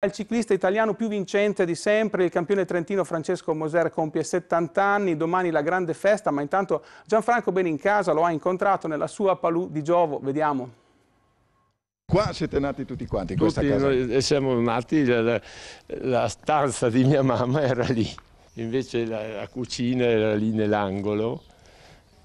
Il ciclista italiano più vincente di sempre, il campione trentino Francesco Moser, compie 70 anni, domani la grande festa, ma intanto Gianfranco Benincasa lo ha incontrato nella sua palù di Giovo, vediamo. Qua siete nati tutti quanti in questa tutti casa? Noi eh, siamo nati, la, la, stanza di mia mamma era lì, invece la, la cucina era lì nell'angolo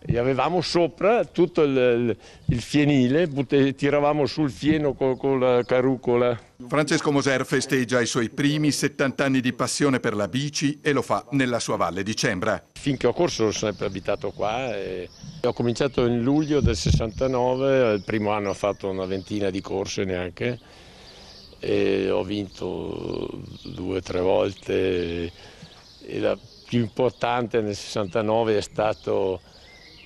e avevamo sopra tutto il, il fienile, tiravamo sul fieno con, con la carucola. Francesco Moser festeggia i suoi primi 70 anni di passione per la bici e lo fa nella sua valle di Cembra. Finché ho corso sono sempre abitato qua e ho cominciato in luglio del 69, il primo anno ho fatto una ventina di corse neanche e ho vinto due o tre volte e la più importante nel 69 è stato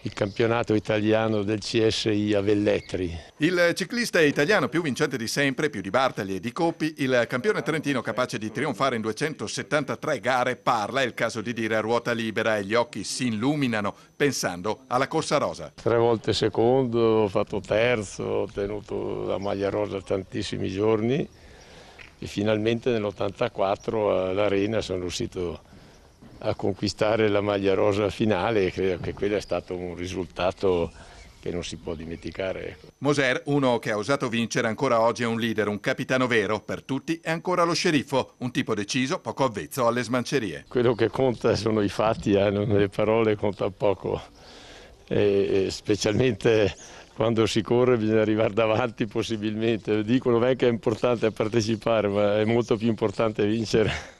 il campionato italiano del CSI a Velletri. Il ciclista italiano più vincente di sempre, più di Bartali e di Coppi, il campione trentino capace di trionfare in 273 gare, parla, è il caso di dire, a ruota libera e gli occhi si illuminano pensando alla Corsa Rosa. Tre volte secondo, ho fatto terzo, ho tenuto la maglia rosa tantissimi giorni e finalmente nell'84 all'Arena sono riuscito a conquistare la maglia rosa finale e credo che quello è stato un risultato che non si può dimenticare. Ecco. Moser, uno che ha osato vincere ancora oggi, è un leader, un capitano vero, per tutti è ancora lo sceriffo, un tipo deciso, poco avvezzo alle smancerie. Quello che conta sono i fatti, eh, le parole conta poco, e specialmente quando si corre bisogna arrivare davanti possibilmente, dicono che è importante partecipare ma è molto più importante vincere.